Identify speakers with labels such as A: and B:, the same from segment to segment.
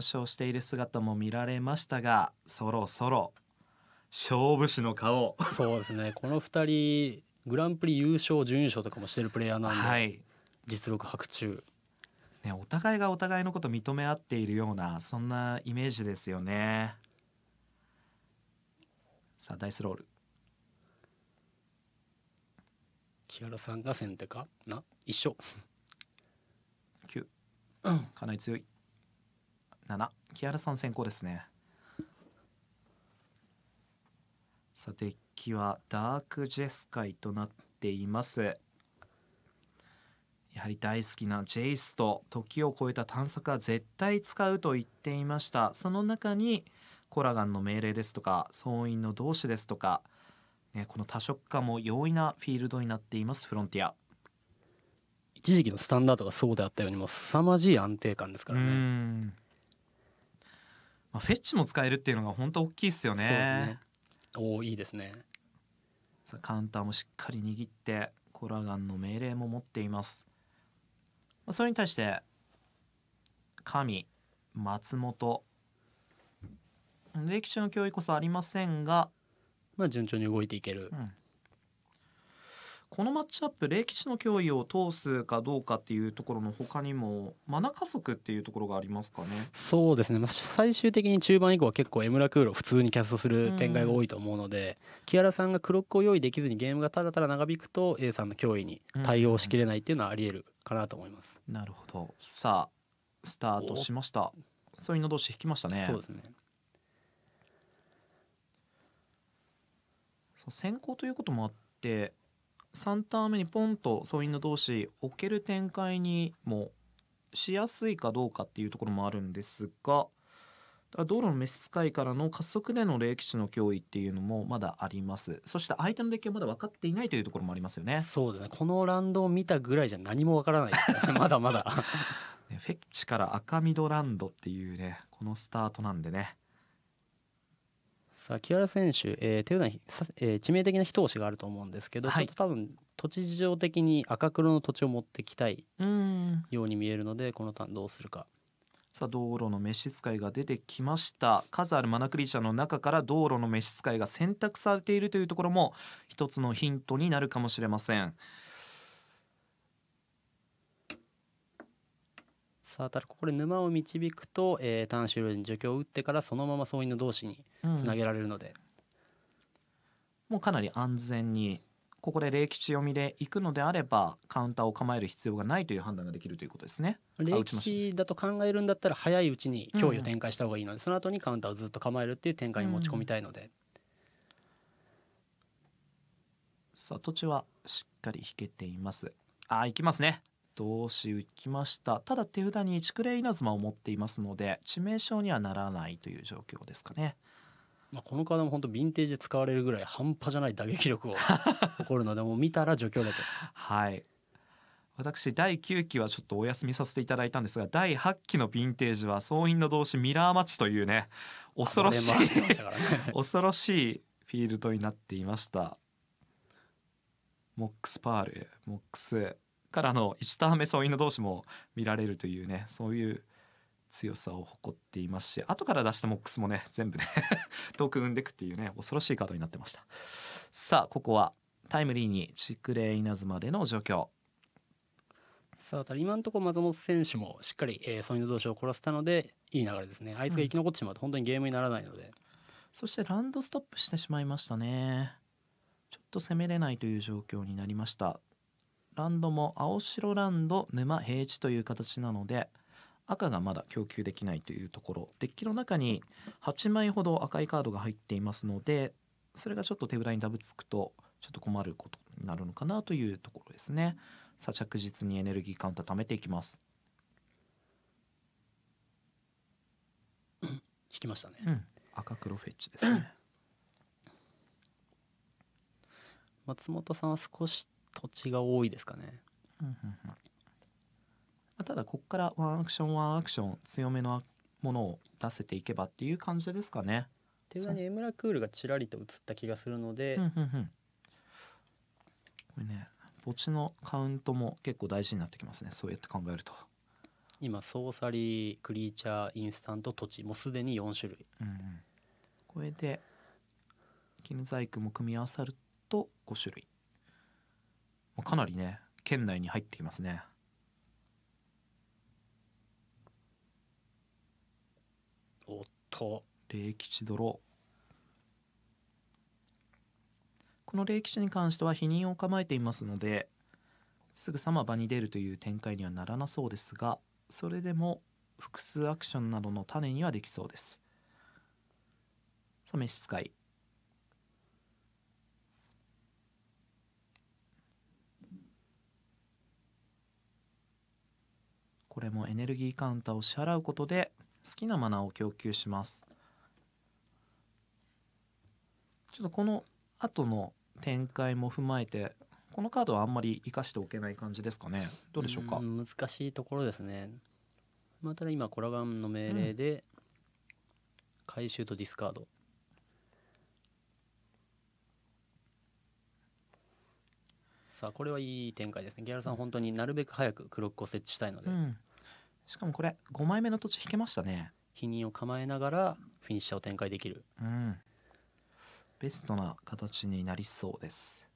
A: 談笑している姿も見られましたがそろそろ
B: 勝負師の顔そうですねこの2人グランプリ優勝準優勝とかもしてるプレイヤーなんで、はい、実力白昼、ね、お互いがお互いのこと認
A: め合っているようなそんなイメージですよねさあダイスロール
B: 木原さんが先手かな
A: 一緒9 かなり強い7木原さん先行ですねさてデッキはダークジェス界となっていますやはり大好きなジェイスと時を超えた探索は絶対使うと言っていましたその中にコラガンの命令ですとか総員の同志ですとか、ね、この多色化も容易なフィールドになっていますフロンティア
B: 一時期のスタンダードがそうであったようにも凄まじい安定感ですか
A: らねまあ、フェッチも使えるっていうのが本当大きいですよね。ねおいいですねさカウンターもしっかり握ってコラガンの命令も持っています。まあ、それに対して神松本歴史の脅威こそありませんがまあ順調に動いていける、このマッチアップ霊吉の脅威を通すかどうかっていうところの他にもマナ加速っていうところがありま
B: すかねそうですね、まあ、最終的に中盤以降は結構エムラクールを普通にキャストする展開が多いと思うので、うん、木原さんがクロックを用意できずにゲームがただただ長引くと A さんの脅威に対応しきれないっていうのはあり得るかなと思います。うんうん、なるほどさあスタートしました
A: そソイの同士引きましたね。そうですね先行ということもあって3ターン目にポンとソインの同士置ける展開にもしやすいかどうかっていうところもあるんですが道路の召使いからの加速での霊騎士の脅威っていうのもまだありますそして相手の出来はまだ分かっていないというところもありますよねそうですねこのランドを見たぐらいじゃ何も分からない まだまだフェッチから赤ミドラ
B: ンドっていうねこのスタートなんでねさあ木原選手、えー、というのは、えー、致命的な一押しがあると思うんですけど、はい、ちょっと多分土地事情的に赤黒の土地を持ってきたいように見えるのでこのターンどうするか。
A: さあ道路の召使いが出てきました数あるマナクリーチャーの中から道路の召使いが選択されているというところも一つのヒントになるかもしれません。
B: さあたこれ沼を導くと、えー、ターンに除去を打ってからそのまま総員の同士につなげられるので、うん、もうかなり安全にここで霊吉読みで行くのであればカウンターを構える必要がないという判断ができるということですね。霊吉だと考えるんだったら早いうちに脅威を展開した方がいいので、うん、その後にカウンターをずっと構えるっていう展開に持ち込みたいので。うん、さあ土地はしっかり引けていま
A: す。ああ行きますね。同士浮きましたただ手札に1クレイ稲妻を持っていま
B: すので致命傷にはならないという状況ですかね。まあ、このカードも本当ヴィンテージで使われるぐらい半端じゃない打撃力を 誇るのでもう見たら除去だと。は
A: い私第9期はちょっとお休みさせていただいたんですが第8期のヴィンテージは総員の同士ミラーマッチというね恐ろしい、ね、恐ろしいフィールドになっていました。モックスパールモックスからの1ターン目添いの同士も見られるというねそういう強さを誇っていますし後から出したモックスもね全部ね 遠く生んでくっていうね恐ろしいカードになってましたさあここはタイムリーにチクレイ稲妻での状況
B: さあただ今のところ松本選手もしっかり、えー、ソニー同士を殺せたのでいい流れですねあいつが生き残ってしまうと本当にゲームにならないので、うん、そしてランドストップして
A: しまいましたねちょっと攻めれないという状況になりましたランドも青白ランド沼平地という形なので赤がまだ供給できないというところデッキの中に8枚ほど赤いカードが入っていますのでそれがちょっと手ぶらにダブつくとちょっと困ることになるのかなというところですねさあ着実にエネルギーカウンター貯めていきます
B: 引きましたね、うん、赤黒フェッチですね松本さんは少し土地が多いですかね。ただここからワンアクションワンアクション強め
A: のものを出せていけばっていう感じですかね。
B: 手裏にエムラクールがちらりと映った気がするので、こ
A: れね墓地のカウントも結構大事になってきますねそうやって考えると。
B: 今ソーサリークリーチャーインスタント土地もうすでに4種類、
A: うんうん、これで絹細工も組み合わさると5種類かなりね県内に入ってきますね。
B: おっと
A: 霊吉泥この霊吉に関しては否認を構えていますのですぐさま場に出るという展開にはならなそうですがそれでも複数アクションなどの種にはできそうです。さあ召使いこれもエネルギーカウンターを支払うことで好きなマナーを供給しますちょっとこの後の展開も踏まえてこのカードはあんまり生かしておけ
B: ない感じですかねどうでしょうか難しいところですねまあ、ただ今コラガンの命令で、回収とディスカードさあこれはいい展開ですねギャルさん本当になるべく早くクロックを設置したいので、う
A: ん、しかもこれ5枚目の土地引けましたね
B: 否認を構えながらフィニッシャーを展開できる、
A: うん、ベストな形になりそうです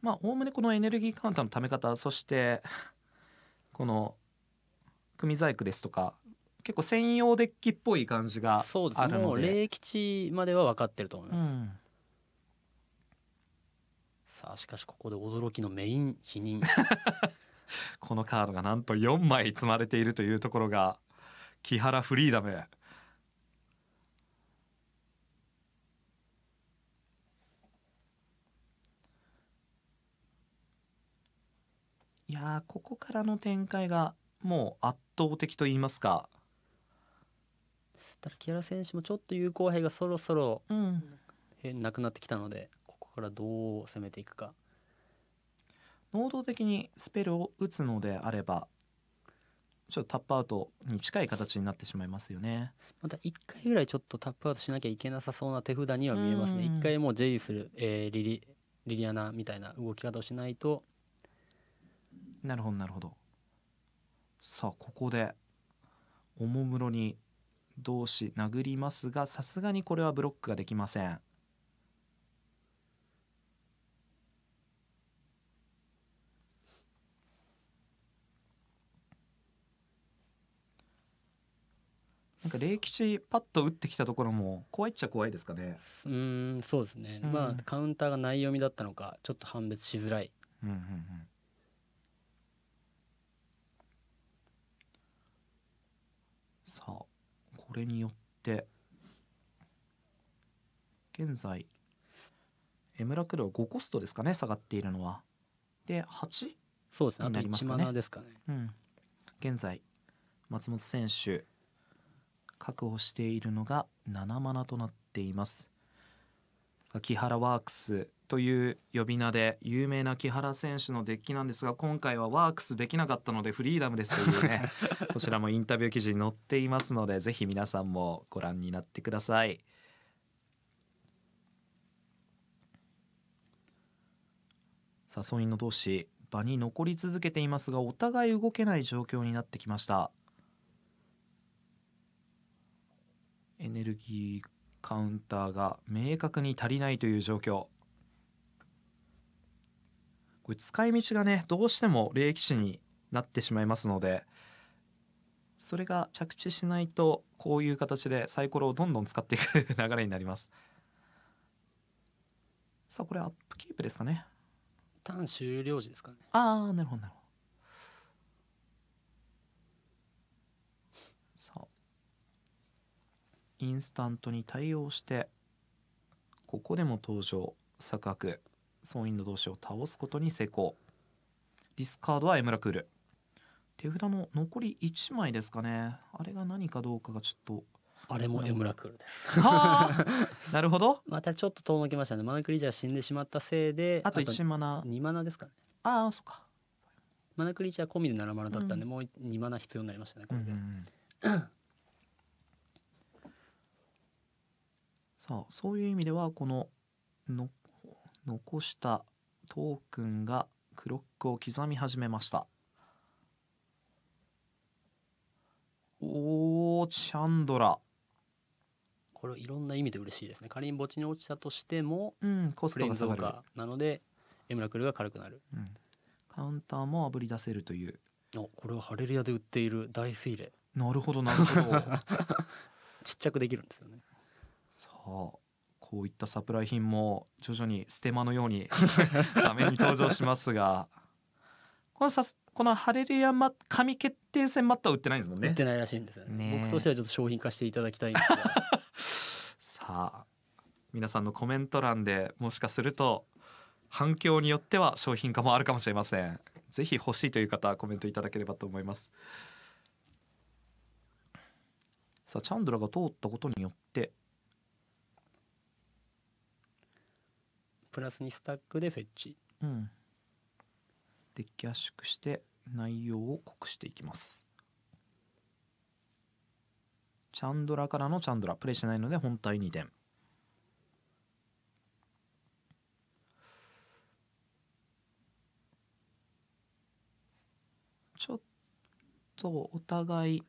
A: まあおおむねこのエネルギーカウンターのため方そしてこの組細工ですとか結構専用デッキっぽい感じがあるのでそうですねもう霊
B: 吉までは分かってると思います、うん、さあしかしここで驚きのメイン否認 このカードがなんと
A: 4枚積まれているというところが木原フリーダムいやここからの展開が
B: もう圧倒的と言いますかただ木原選手もちょっと有効兵がそろそろ、うん、なくなってきたのでここからどう攻めていくか
A: 能動的にスペルを打つのであれば
B: ちょっとタップアウトに近い形になってしまいますよねまた1回ぐらいちょっとタップアウトしなきゃいけなさそうな手札には見えますね1回もうイする、えー、リリリリアナみたいな動き方をしないとなるほどなるほど
A: さあここでおもむろに同士殴りますがさすがにこれはブロックができません。なんか霊吉パッと打ってきたところも怖いっちゃ怖いですかね。
B: うんそうですね、うん、まあカウンターが内読みだったのかちょっと判別しづらい。
A: うんうんうん、さあこれによって現在エムラクルは5コストですかね下がっているのはで 8? そうですねなりますかねですかね、うん、現在松本選手確保しているのが7マナとなっています木原ワークスという呼び名で有名な木原選手のデッキなんですが今回はワークスできなかったのでフリーダムですというね こちらもインタビュー記事に載っていますのでぜひ皆さんもご覧になってください。誘いの同士場に残り続けていますがお互い動けない状況になってきましたエネルギーカウンターが明確に足りないという状況これ使い道がねどうしても霊気値になってしまいますのでそれが着地しないとこういう形でサイコロをどんどん使っていく流れになります
B: さあこれアップキープですかねターン終了時ですかねああなるほどなるほ
A: どさあインスタントに対応してここでも登場錯覚総員の同士を倒すことに成功ディスカードはエムラクール手札
B: の残り1枚ですかねあれが何かどうかがちょっとあれもエムラクールですなるほど またちょっと遠のきましたねマナクリーチャー死んでしまったせいであと1マナ2マナですかねああそっかマナクリーチャー込みで7マナだったんで、うん、もう2マナ必要になりましたねこれで、うん、
A: さあそういう意味ではこの残残したトークンがクロックを刻み始めました
B: おおチャンドラこれいろんな意味で嬉しいですね仮に墓地に落ちたとしても、うん、コストが下がるなのでエムラクルが軽くなる、うん、カウンターもあぶり出せるというおこれはハレルヤで売っている大水冷なるほどなるほど ちっちゃくできるんですよね
A: さあこういったサプライ品も徐々にステマのように 画面に登場しますがこのさこのハレルヤマ神
B: 決定戦マットは売ってないんですもんね売ってないらしいんですよねね僕としてはちょっと商品化していただきたいんですが
A: さあ皆さんのコメント欄でもしかすると反響によっては商品化もあるかもしれませんぜひ欲しいという方コメントいただければと思いますさあチャンドラが通ったことによって
B: プラスにスタックでフェッチ
A: うんで圧縮して内容を濃くしていきますチャンドラからのチャンドラプレイしてないので本体2点ちょっとお互い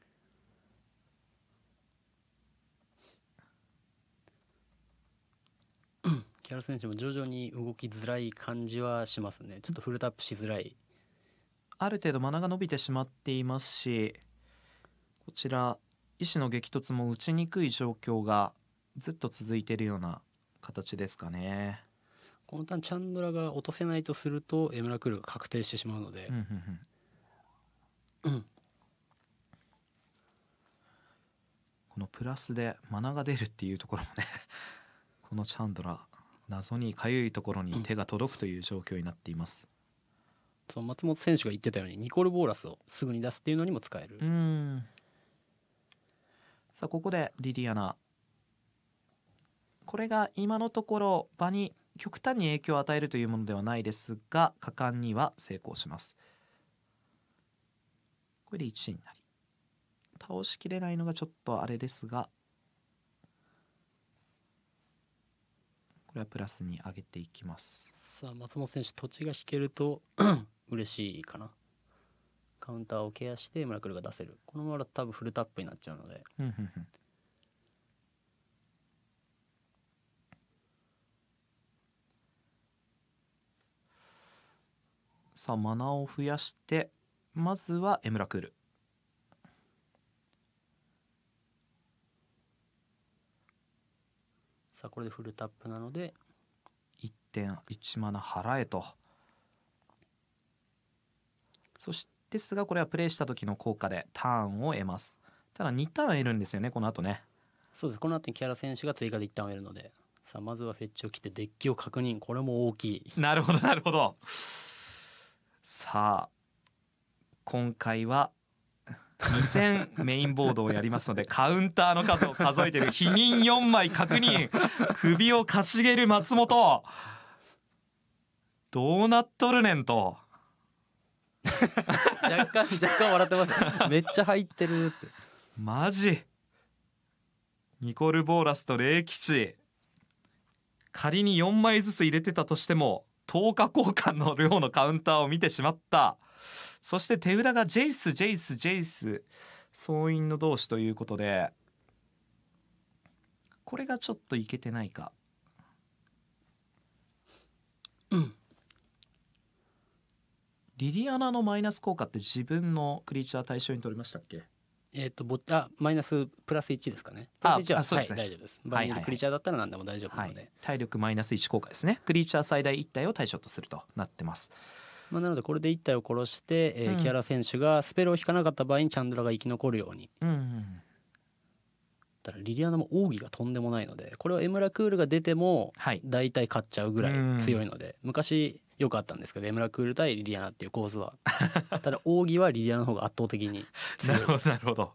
B: ャ原選手も徐々に動きづらい感じはしますねちょっとフルタップしづらいある程度ナが伸びてしまってい
A: ますしこちら医師の激突も打ちにくい状況が
B: ずっと続いているような形ですかねこのターンチャンドラが落とせないとするとエムラクルが確定してしまうので、このプラスでマナが出るっ
A: ていうところもねこのチャンドラ謎にかゆいところに手が届くとい
B: う状況になっています。うん、そ松本選手が言ってたようにニコル・ボーラスをすぐに出すっていうのにも使える。さあここでリリアナ
A: これが今のところ場に極端に影響を与えるというものではないですが果敢には成功します。これで1になり倒しきれないのがちょっとあれですがれはプラスに上げていきます
B: さあ松本選手土地が引けると 嬉しいかなカウンターをケアして村ルが出せるこのままだと多分フルタップになっちゃうので
A: さあマナを増やしてまずはエムラクール
B: さあこれでフルタップなので
A: 1.1マナ払えと
B: そしてですがこれはプレイした時の効果で
A: ターンを得ますただ2ターン得るんですよねこの後ね
B: そうですこの後に木原選手が追加で1ターン得るのでさあまずはフェッチを切ってデッキを確認これも大きいなるほどなるほどさあ今回は
A: 2000メインボードをやりますのでカウンターの数を数えてる否認4枚確認首をかしげる松本どうなっとるねんと 若干若干笑ってますめっちゃ入ってるってマジニコル・ボーラスと霊吉仮に4枚ずつ入れてたとしても10日交換の量のカウンターを見てしまったそして手札がジェイスジェイスジェイス総員の同士ということでこれがちょっといけてないかうんリリアナのマイナス効果って自分のクリーチャー対象に取りましたっけえっ、ー、とボタマイナスプラス1ですかね。プラス1はそうですね、はい、大丈夫です。バニークリーチャーだったら何でも大丈夫なので、はい、体力マイナス1効果ですね。クリーチャー最大1体を対象とす
B: るとなってます。まあ、なのでこれで1体を殺して、えー、木原選手がスペルを引かなかった場合にチャンドラが生き残るように。うん、うんたらリリアナも奥義がとんでもないのでこれはエムラクールが出ても大体勝っちゃうぐらい強いので、昔よくあったんですけどエムラクール対リディアナっていう構図は ただ扇はリディアナの方が圧倒的に なるほ
A: どなるほど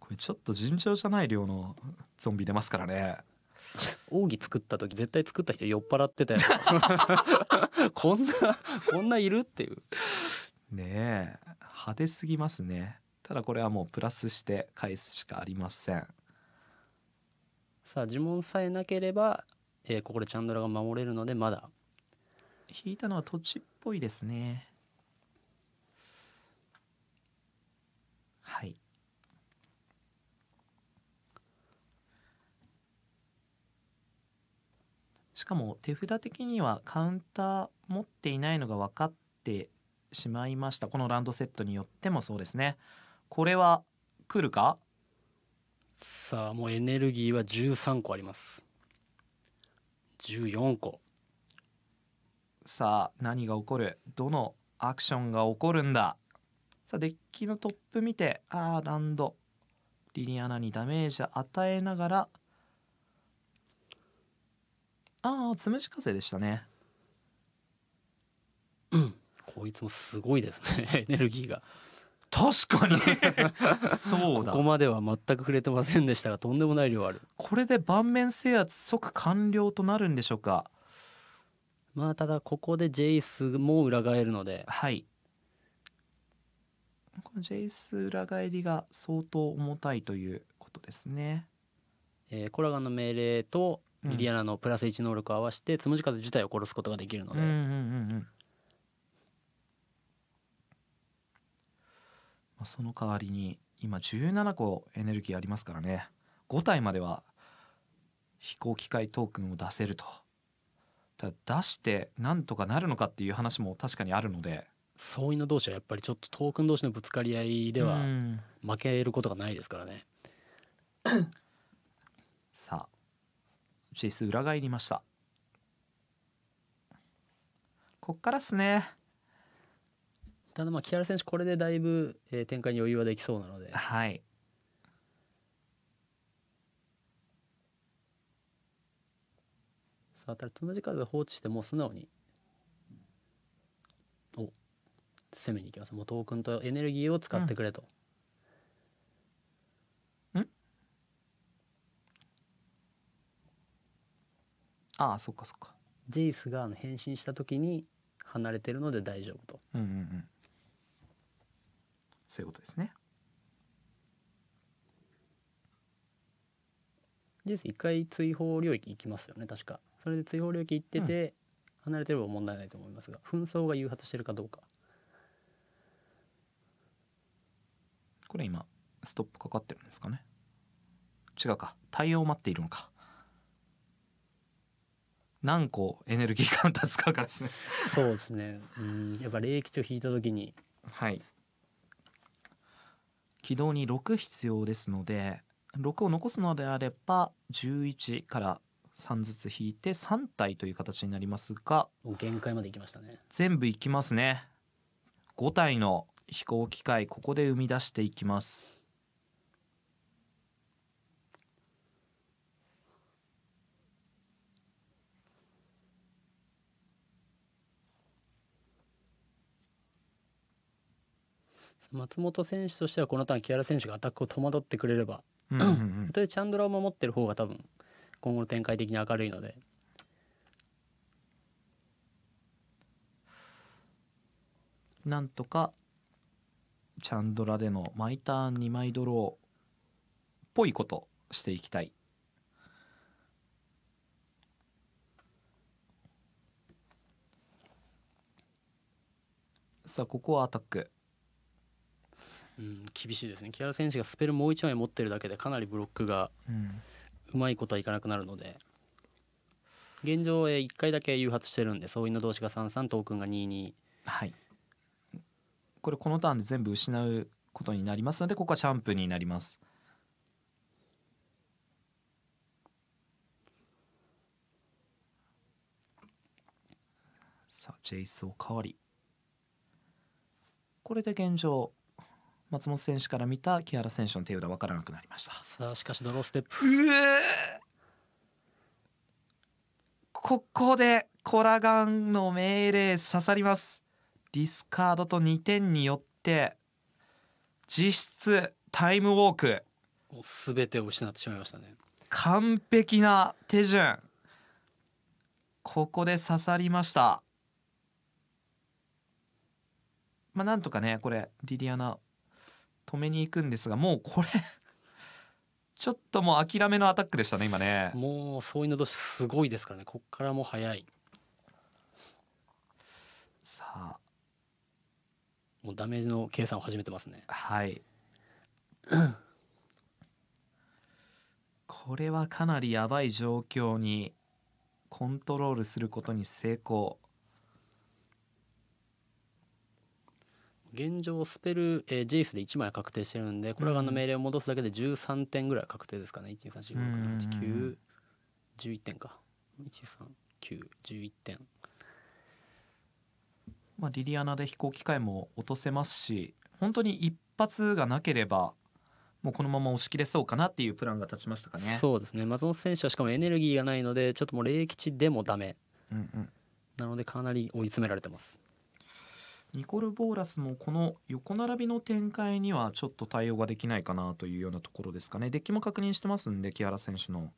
A: これちょっと尋常じゃない量のゾンビ出ますからね奥義作った時絶対作った人酔っ払ってたよ こんなこんないるっていうねえ派手すぎますねただこれはもうプラスして返すしかありません
B: さあ呪文さえなければ、えー、ここでチャンドラが守れるのでまだ引いたのは土地っぽいですね
A: はいしかも手札的にはカウンター持っていないのが分かってしまいましたこのランドセットによっ
B: てもそうですねこれは来るかさあもうエネルギーは13個あります14個
A: さあ何が起こるどのアクションが起こるんださあデッキのトップ見てああランドリリアナにダメージ与えながらああつむじ風でしたね
B: うんこいつもすごいですね エネルギーが確かに そうだここまでは全く触れてませんでしたがとんでもない量あるこれで盤面制圧即完了となるんでしょうかまあただここでジェイスも裏返るのではい
A: このジェイス裏返りが相当重たいということですね、
B: えー、コラガンの命令とリリアナのプラス1能力を合わせてつむじ風自体を殺すことができるので、うんうんうんうん
A: まあ、その代わりに今17個エネルギーありますからね5体までは飛行機械トークンを出せるとだ出してなんとかなるのかっていう話も確かにあるので
B: 総員の同士はやっぱりちょっとトークン同士のぶつかり合いでは負けることがないですからね さあチェイス裏返りましたこっからっすねただまあ木原選手これでだいぶ、え展開に余裕はできそうなのではいだったら同じ数で放置しても素直にお攻めに行きますもうトークンとエネルギーを使ってくれと。うん、ああそっかそっか。ジェイスが変身した時に離れてるので大丈夫と。うんうんうん、そういうことですね。ジェイス一回追放領域行きますよね確か。それで追放領域行ってて、離れてれば問題ないと思いますが紛争が誘発してるかどうか
A: これ今ストップかかってるんですかね違うか対
B: 応を待っているのか何個エネルギーカウンター使うかですねそうですねうんやっぱ冷気と引いた時にはい
A: 軌道に6必要ですので6を残すのであれば11から3ずつ引いて3体という形になりますが限界までいきましたね全部いきますね5体の飛行機械ここで生み出していきます
B: 松本選手としてはこのターン木原選手がアタックを戸惑ってくれればうんうん、えチャンドラを守ってる方が多分今後の展開的に明るいので。
A: なんとかチャンドラでの毎ターン2枚ドローっぽいことしていきたい
B: さあここはアタックうん厳しいですね木原選手がスペルもう1枚持ってるだけでかなりブロックが、うん、うまいことはいかなくなるので現状1回だけ誘発してるんで総員の動詞が33トークンが22はい
A: これこのターンで全部失うことになりますのでここはチャンプになりますさあジェイスを代わりこれで現状松本選手から見た木原選手の手札分からなくなりました
B: さあしかしドローステップ
A: ここでコラガンの命令刺さりますディスカードと2点によって
B: 実質タイムウォーク全てを失ってしまいましたね
A: 完璧な手順ここで刺さりましたまあなんとかねこれリリアナ止めに行くんですがもうこれ ちょっともう諦めのアタックでしたね今ね
B: もうそういうのすごいですからねこっからも早いさあもうダメージの計算を始めてますねはい
A: これはかなりやばい状況にコントロールすることに成功
B: 現状スペル、えー、ジェイスで1枚確定してるんでこれがの命令を戻すだけで13点ぐらい確定ですかね1 2 3 4 6 8 9 1 1点か1391点
A: まあ、リリアナで飛行機会も落とせますし本当に一発がなければもうこのまま押し切れそうかなっていうプランが立ちましたかねそう
B: ですね松本選手はしかもエネルギーがないのでちょっともう冷吉でもダメ、うんうん、なのでかなり追い詰められてます
A: ニコル・ボーラスもこの横並びの展開にはちょっと対応ができないかなというようなところですかねデッキも確認してますんで木原選手の。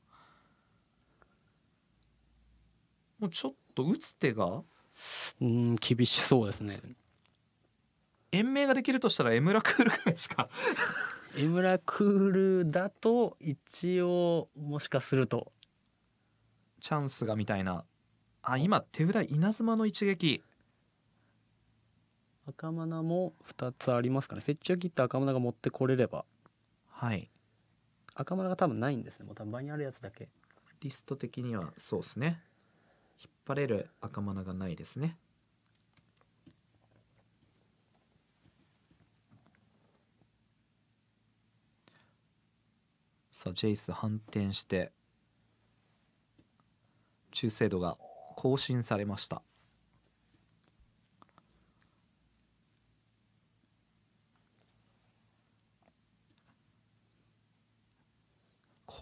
A: もうちょっと打つ手が
B: うん厳しそうですね。延命ができるとしたらエムラクールぐらいしかエムラクールだと一応
A: もしかするとチャンスがみたいなあ今手裏稲妻の一撃
B: 赤マナも2つありますかねフェッチを切った赤マナが持ってこれればはい赤マナが多分ないんですねもう多分場にあるやつだけ
A: リスト的にはそうですね引っ張れる赤マナがないですねさあジェイス反転して中精度が更新されました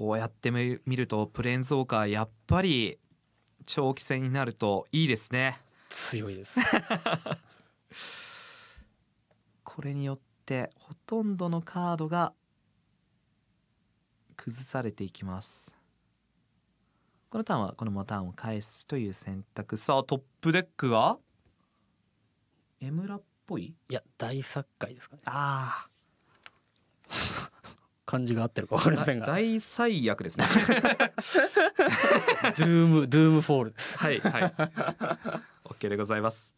A: こうやってみるとプレーンゾーカーやっぱり長期戦になるといいですね強いです これによってほとんどのカードが崩されていきますこのターンはこのままターンを返すという選択さあトップデックはエムラっぽいいや大殺界ですかねああ
B: 感じが合ってるか分かりませんが大災悪ですね ド
A: ゥ
B: ームドゥームフォールですはいはい
A: OK でございます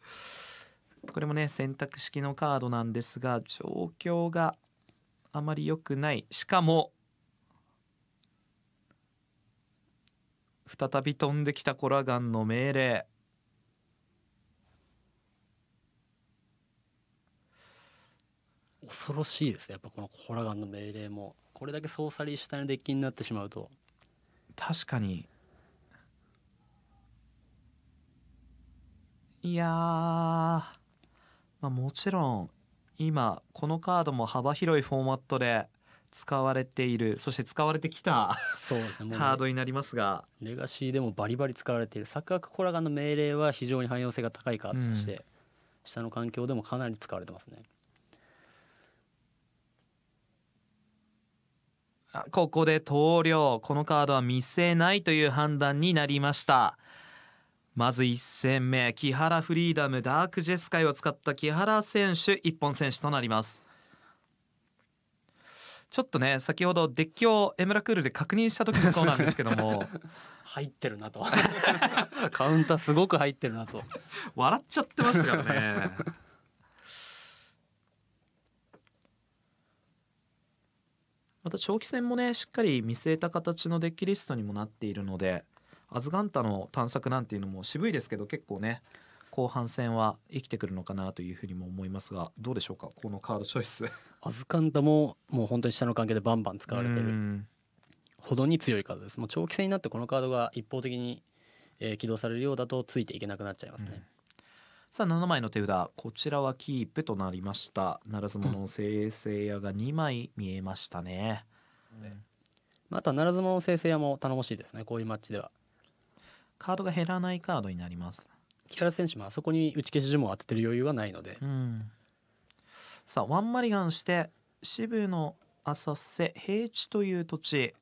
A: これもね選択式のカードなんですが状況があまり良くないしかも再び飛んできたコラガンの命令
B: 恐ろしいですねやっぱこのコラガンの命令もこれだけソーサリー下のデッキになってしまうと
A: 確かにいやまあ、もちろん今このカードも幅広いフォーマットで使われているそして使われてきたそうです、
B: ね、カードになりますがレガシーでもバリバリ使われている錯覚コラガの命令は非常に汎用性が高いカードとして、うん、下の環境でもかなり使われてますねここで投了このカ
A: ードは見せないという判断になりましたまず1戦目木原フリーダムダークジェスカイを使った木原選手一本選手となりますちょっとね先ほどデッキをエムラクールで確認した時もそうなんですけども
B: 入ってるなと カウンターすごく入ってるなと笑っちゃってましたからね
A: また長期戦もねしっかり見据えた形のデッキリストにもなっているのでアズガンタの探索なんていうのも渋いですけど結構ね後半戦は生きてくるのかなというふうにも思いますがどうでしょうかこのカードチョイス
B: アズカンタももう本当に下の関係でバンバン使われてるほどに強いカードですもう長期戦になってこのカードが一方的に、えー、起動されるようだとついていけなくなっちゃいますね、うん
A: さあ7枚の手札こちらはキープとなりましたならず者の生
B: 成屋が2枚見えましたね、うまたならず者の生成屋も頼もしいですねこういうマッチではカードが減らないカードになります木原選手もあそこに打ち消し呪文を当ててる余裕はないので、うん、さあワンマリガンし
A: て渋野浅瀬平地という土地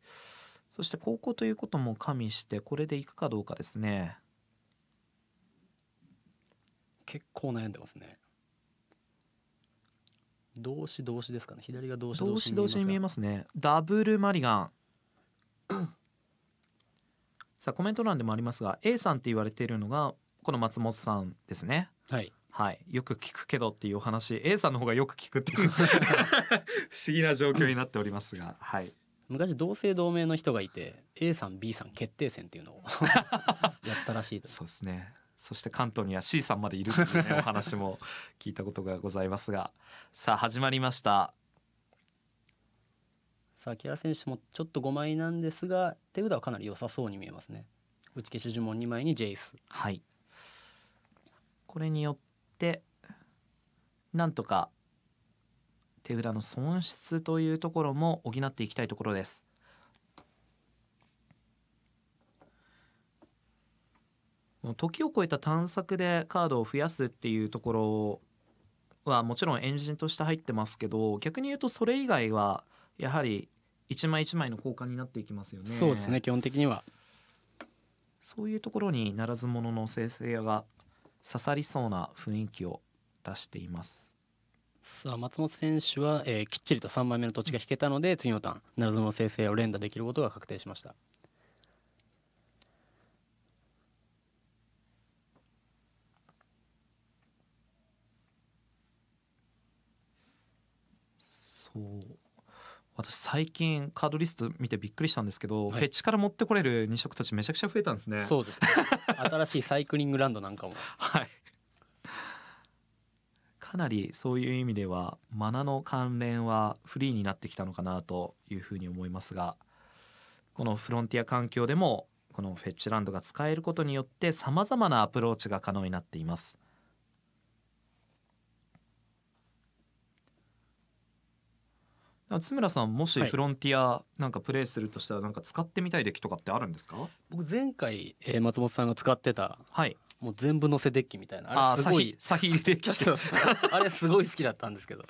A: そして高校ということも加味してこれでいくかどうかですね
B: 結構悩んでますね動詞動詞ですかね左が動詞動詞動詞に見え
A: ますねダ
B: ブルマリガン
A: さあコメント欄でもありますが A さんって言われているのがこの松本さんですねはいはい、よく聞くけどっていうお話 A さんの方がよく聞くっていう 不思議な状況
B: になっておりますが、はい、昔同姓同名の人がいて A さん B さん決定戦っていうのを
A: やったらしいですそうですねそして関東には C さんまでいるという、ね、お話も聞いたことがございますがさあ始まりました
B: さあ木原選手もちょっと5枚なんですが手札はかなり良さそうに見えますね打ち消し呪文2枚にジェイスはい
A: これによってなん
B: とか手
A: 札の損失というところも補っていきたいところです時を超えた探索でカードを増やすっていうところはもちろんエンジンとして入ってますけど逆に言うとそれ以外はやはり一枚一枚の交換になっていきますよね。そうですね基本的にはそういうところにならず者の生成が刺さりそうな雰囲気を出しています。
B: さあ松本選手は、えー、きっちりと3枚目の土地が引けたので次のターンならず者生成を連打できることが確定しました。
A: そう私最近カードリスト見てびっくりしたんですけど、はい、フェチから持ってこれる2色たちめちゃくちゃ増えたんですねそうです、ね、
B: 新しいサイクリングランドなんかもはい
A: かなりそういう意味ではマナの関連はフリーになってきたのかなというふうに思いますがこのフロンティア環境でもこのフェッチランドが使えることによってさまざまなアプローチが可能になっています。津村さんもしフロンティアなんかプレイするとしたらなんか使ってみたいデッキ
B: とかってあるんですか、はい、僕前回、え松本さんが使ってた、はい、もう全部のせデッキみたいなあれすごいサヒデッキ あれすごい好きだったんですけど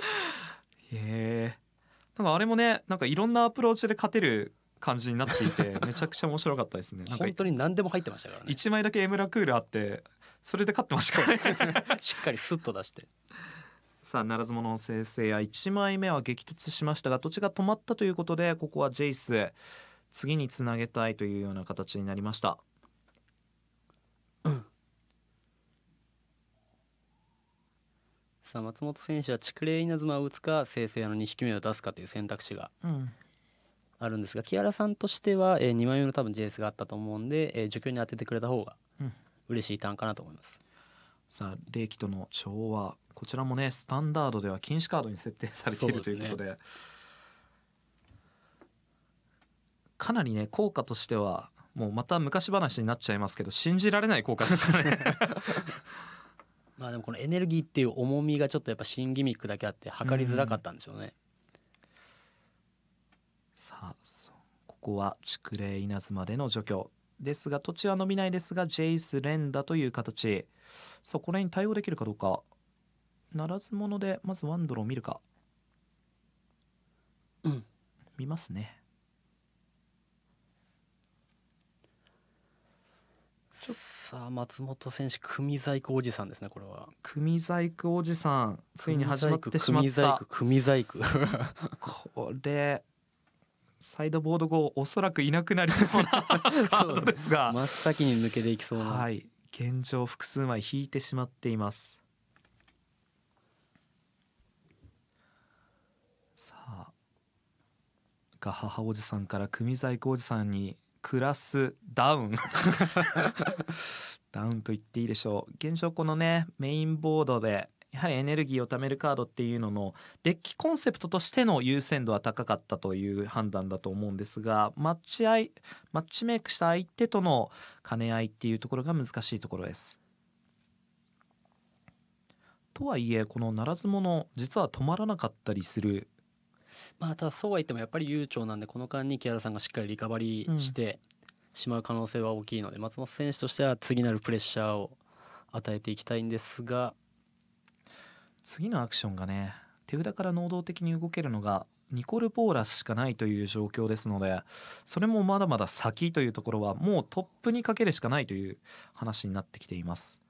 A: へえんかあれもねなんかいろんなアプローチで勝てる感じになっていて めちゃくちゃ面白かったですね本当に何でも入ってましたからね1枚だけエムラクールあってそれで勝ってましたからね しっかりスッと出してさあ、ならず者の生成や1枚目は激突しましたが、土地が止まったということで、ここはジェイス、次につなげたい
B: というような形になりました。さあ松本選手は竹霊稲妻を打つか生成の2匹目を出すかという選択肢があるんですが、木原さんとしては、えー、2枚目の多分ジェイスがあったと思うんで、えー、除に当ててくれた方が嬉しいターンかなと思います。うさあ冷気との調和こちらもねスタンダードでは禁止カードに設定されている、ということ
A: でかなりね効果として
B: はもうまた昔話になっちゃいますけど信じられない効果ですからねまあでもこのエネルギーっていう重みがちょっとやっぱ新ギミックだけあって測りづらかったんでしょうね。うん、
A: さあここは竹霊稲妻での除去ですが土地は伸びないですがジェイス連打という形さあこれに対応できるかどうかならず者でまずワンドロを見るか
B: うん見ますねさあ松本選手組細工おじさんですねこれは組細工おじさんついに始まってしまった組細工組細
A: 工 これサイドボード後おそらくいなくなりそうなカードですが真っ先に抜けていきそうなはい現状複数枚引いてしまっていますさあが母おじさんから組細工おじさんにクラスダウン ダウンと言っていいでしょう現状このねメインボードでやはりエネルギーを貯めるカードっていうののデッキコンセプトとしての優先度は高かったという判断だと思うんですがマッチ合いマッチメイクした相手との兼ね合いっていうところが難しいところです。
B: とはいえこのならず
A: 者実は止まらなかったりする
B: まあただそうは言ってもやっぱり悠長なんでこの間に木原さんがしっかりリカバリーしてしまう可能性は大きいので、松本選手としては次なるプレッシャーを与えていきたいんですが
A: 次のアクションがね手札から能動的に動けるのがニコル・ポーラスしかないという状況ですのでそれもまだまだ先というところはもうトップにかけるしかないという話になってきています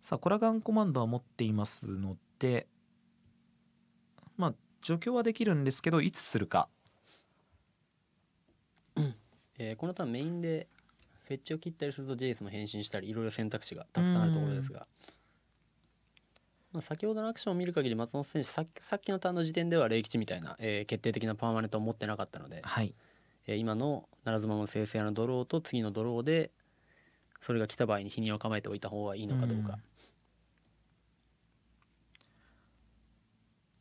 A: さあコラガンコマンドは持っていますのでまあ除去はできるんですけどいつするか、
B: えー、このたーメインでフェッチを切ったりするとジェイスも変身したりいろいろ選択肢がたくさんあるところですが、うんまあ、先ほどのアクションを見る限り松本選手さっきのターンの時点では零吉みたいな、えー、決定的なパーマネントを持ってなかったので、はい、えー、今のならずまの生成のドローと次のドローでそれが来た場合に否認を構えておいた方がいいのかどうか。うん、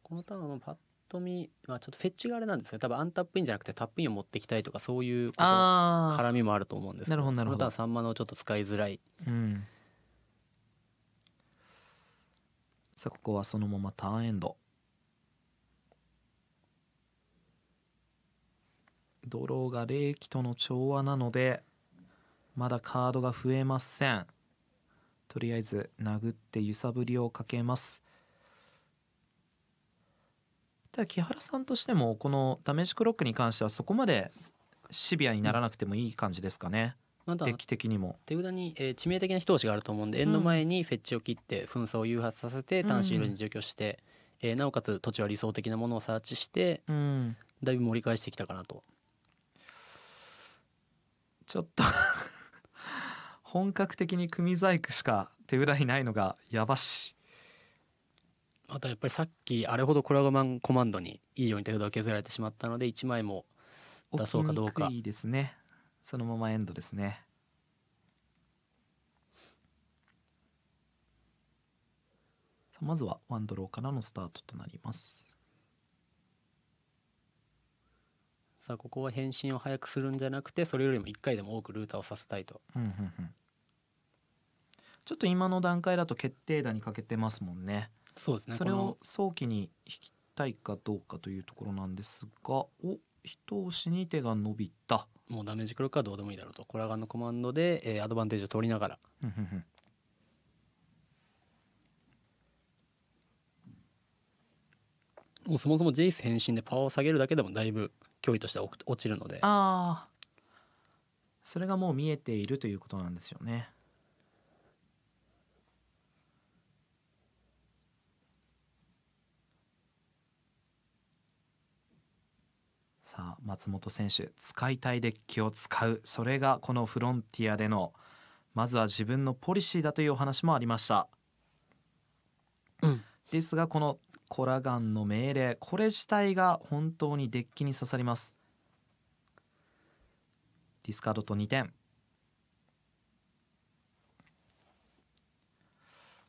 B: このターンはパッと見、まあ、ちょっとフェッチがあれなんですけど多分アンタップインじゃなくてタップインを持ってきたいとかそういう絡みもあると思うんですけどなるほどなるほどこのターン3万のちょっと使いづらい。
A: うんさあここはそのままターンエンドドローが冷気との調和なのでまだカードが増えませんとりあえず殴って揺さぶりをかけますただ木原さんとしてもこのダメージクロックに関してはそこまでシビアにならなくてもいい
B: 感じですかね、うんまだ敵的にも手札に、えー、致命的な一押しがあると思うんで、縁円の前にフェッチを切って紛争を誘発させて単身路に除去して、うん、えー、なおかつ土地は理想的なものをサーチして、うん、だいぶ盛り返してきたかなと。
A: ちょっと 本格的に組細工しか手札にないの
B: がやばし。あとやっぱりさっきあれほどコラボマンコマンドにいいように手札を削られてしまったので1枚も出そうかどうか。いいですね。
A: そのままエンドですね。まずはワンドローからのスタートとなります。
B: さあここは返信を早くするんじゃなくてそれよりも1回でも多くルーターをさせたいと、
A: うんうんうん、ちょっと今の段階だと決定打に欠けてますもんねそうですねそれを早期に引きたいかどうか
B: というところなんですがお一押しに手が伸びたもうダメージクロックはどうでもいいだろうとコラガンのコマンドで、えー、アドバンテージを取りながらもうそもそもジェイス変身でパワーを下げるだけでもだいぶ脅威としては落ちるので
A: ああ
B: それがもう見えているということなんですよね
A: さあ松本選手使いたいデッキを使うそれがこのフロンティアでのまずは自分のポリシーだというお話もありました、うん、ですがこのコラガンの命令これ自体が本当にデッキに刺さりますディスカードと2点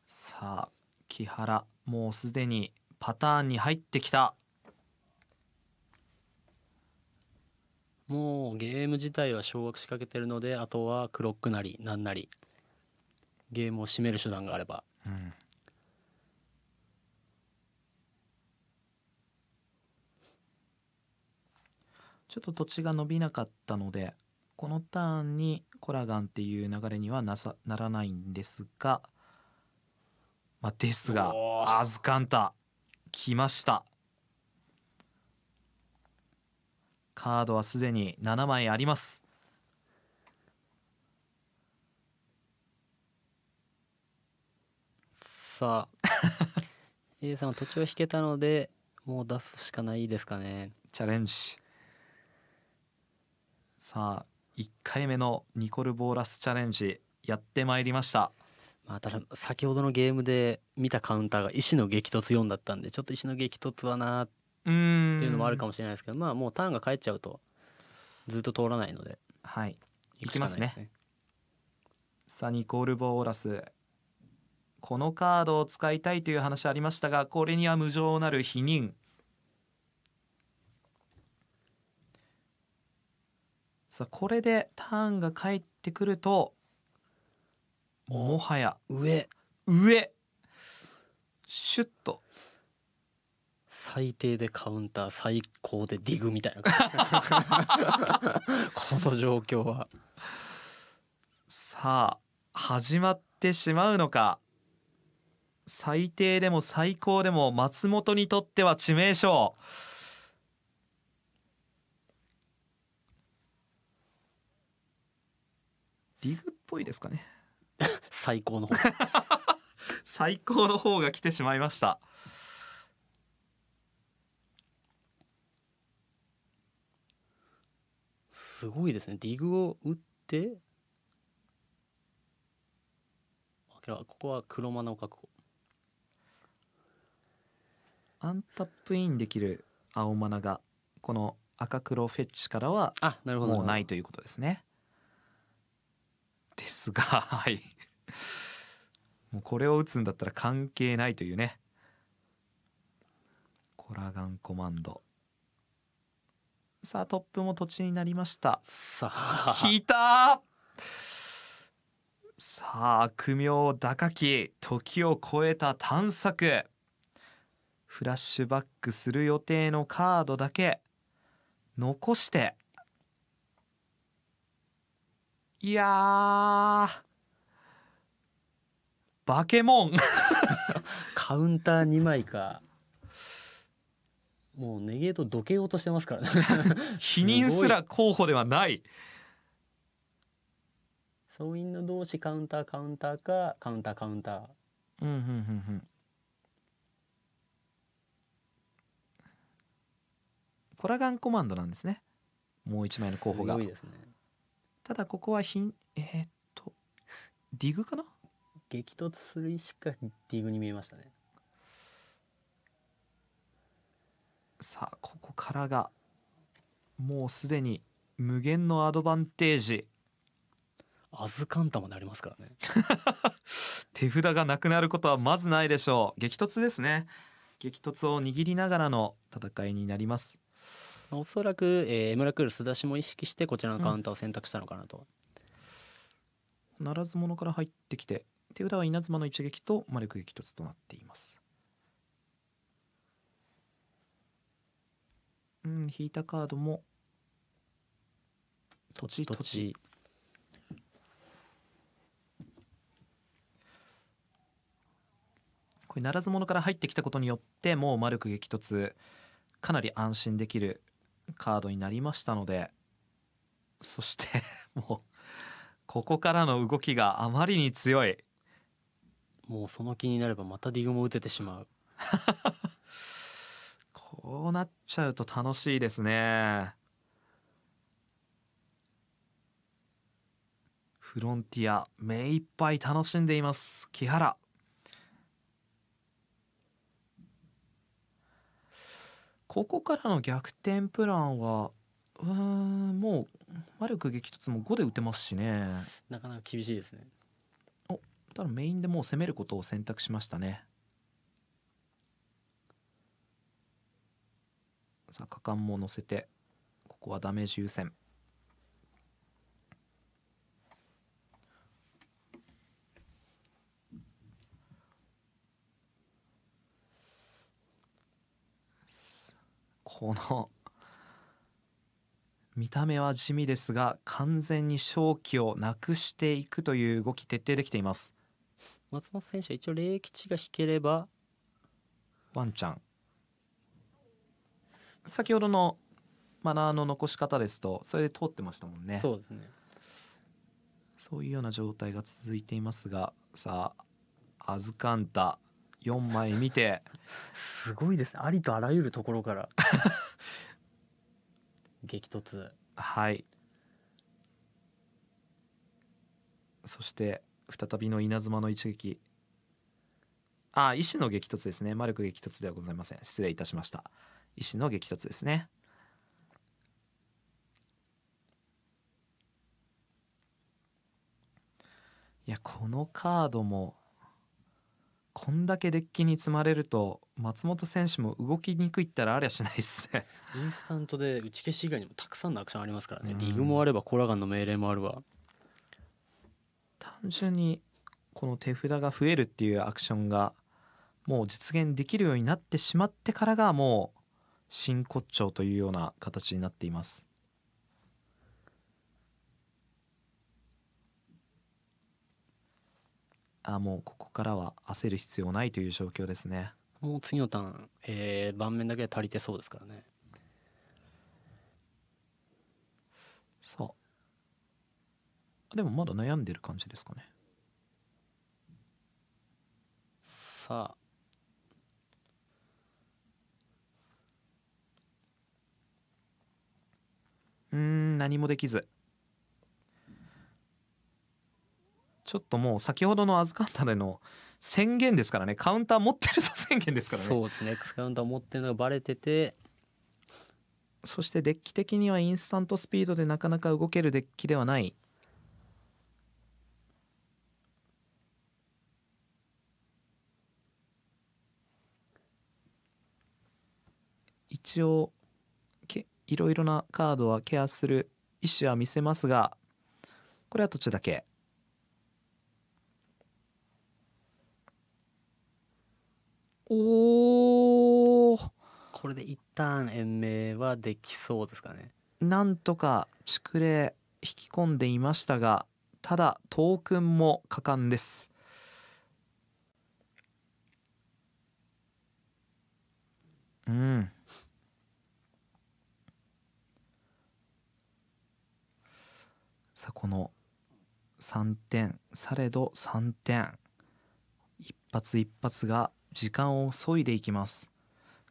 A: さあ木原もうすでにパターンに入ってきた
B: もうゲーム自体は掌握しかけてるのであとはクロックなりなんなりゲームを締める手段があれば、うん、
A: ちょっと土地が伸びなかったのでこのターンにコラガンっていう流れにはなさならないんですが、まあ、ですがアズカンタ来ましたカードはすでに7枚あります
B: さあ A さんは土地を引けたのでもう出すしかないですかねチャレンジさあ1回目のニコル・ボーラスチャレンジやってまいりましたまあ、ただ先ほどのゲームで見たカウンターが石の激突4だったんでちょっと石の激突はなーっっていうのもあるかもしれないですけどまあもうターンが返っちゃうとずっと通らないのではいいきますね、ね、さあニコール・ボーラス
A: このカードを使いたいという話ありましたがこれには無情なる否認さあこれでターンが返ってくるともはや上
B: 上シュッと最低でカウンター最高でディグみたいな感じ この状況はさあ始まってしまうのか
A: 最低でも最高でも松本にとっては致命傷ディグっぽいですかね 最高の方 最高の方が来てしまいました
B: すごいですねディグを打ってここは黒間の確保
A: アンタップインできる青マナがこの赤黒フェッチからはもうないということですね。ですがはい もうこれを打つんだったら関係ないというねコラガンコマンドさあトップも土地になりましたさあ引いたさあ悪名高き時を超えた探索フラッシュバックする予定のカードだけ残していや
B: バケモンカウンター2枚かもうネゲートどけようとしてますからね 否認すら候補ではない総員の同士カウンターカウンターかカウンターカウンター
A: うんうんうんうんコラガンコマンドなんですねもう一枚の候補が、いです、ね、ただここはひん
B: えー、っとディグかな激突する石かディグに見えましたねさ
A: あここからがもうすでに無限のアドバンテージ
B: アズカンタまでありますからね
A: 手札がなくなることはまずないでしょう激突ですね激突を握りながらの戦いに
B: なりますおそらく、えー、エムラクール須田氏も意識してこちらのカウンターを選択したのかなと、
A: うん、ならず者から入ってきて手札は稲妻の一撃と魔力激突となっていますうん引いたカードも
B: 土地土地
A: これならず者から入ってきたことによってもう丸く激突かなり安心できるカードになりましたのでそして もうここからの動きがあまりに強いもうその気になればまたディグも打ててしまう そうなっちゃうと楽しいですねフロンティア目いっぱい楽しんでいます木原ここからの逆転プランはうんもう魔力激突も5で打てますしねなかなか厳しいですねおただメインでもう攻めることを選択しましたねさあ果敢も乗せてここはダメージ優先この見た目は地味ですが完全に勝機をなくしていくという動き徹底できています
B: 松本選手は一応冷吉が引ければワンちゃん
A: 先ほどのマナーの残し方ですとそれで通ってましたもんねそうですねそういうような状態が続いていますがさあアズカンタ4枚見て すごいですねありとあらゆるところから 激突はいそして再びの稲妻の一撃あ医師の激突ですね魔力激突ではございません失礼いたしました意思の激突ですね。いやこのカードもこんだけデッキに積まれると松本選手も動きにくいったらありゃしないっす
B: ねインスタントで打ち消し以外にもたくさんのアクションありますからね、ディグもあればコラガンの命令もあ
A: るわ単純にこの手札が増えるっていうアクションがもう実現できるようになってしまってからがもう真骨頂というような形になっています。あもうここからは焦る必要ないという状況ですね。
B: もう次のターン、えー、盤面だけで足りてそうですからね。さ
A: あでもまだ悩んでる感じですかね。さあうーん何もできずちょっともう先ほどの預かったでの宣
B: 言ですからねカウンター持ってるぞ宣言ですからねそうですねカウンター持ってるのがバレてて
A: そしてデッキ的にはインスタントスピードでなかなか動けるデッキではない一応いろいろなカードはケアする意思は見せますがこれは途中だけ。
B: おーこれで一旦延命はできそうですかね
A: なんとか竹霊引き込んでいましたがただトークンも果敢ですうんさあこの3点されど3点一発一発が時間を削いでいきます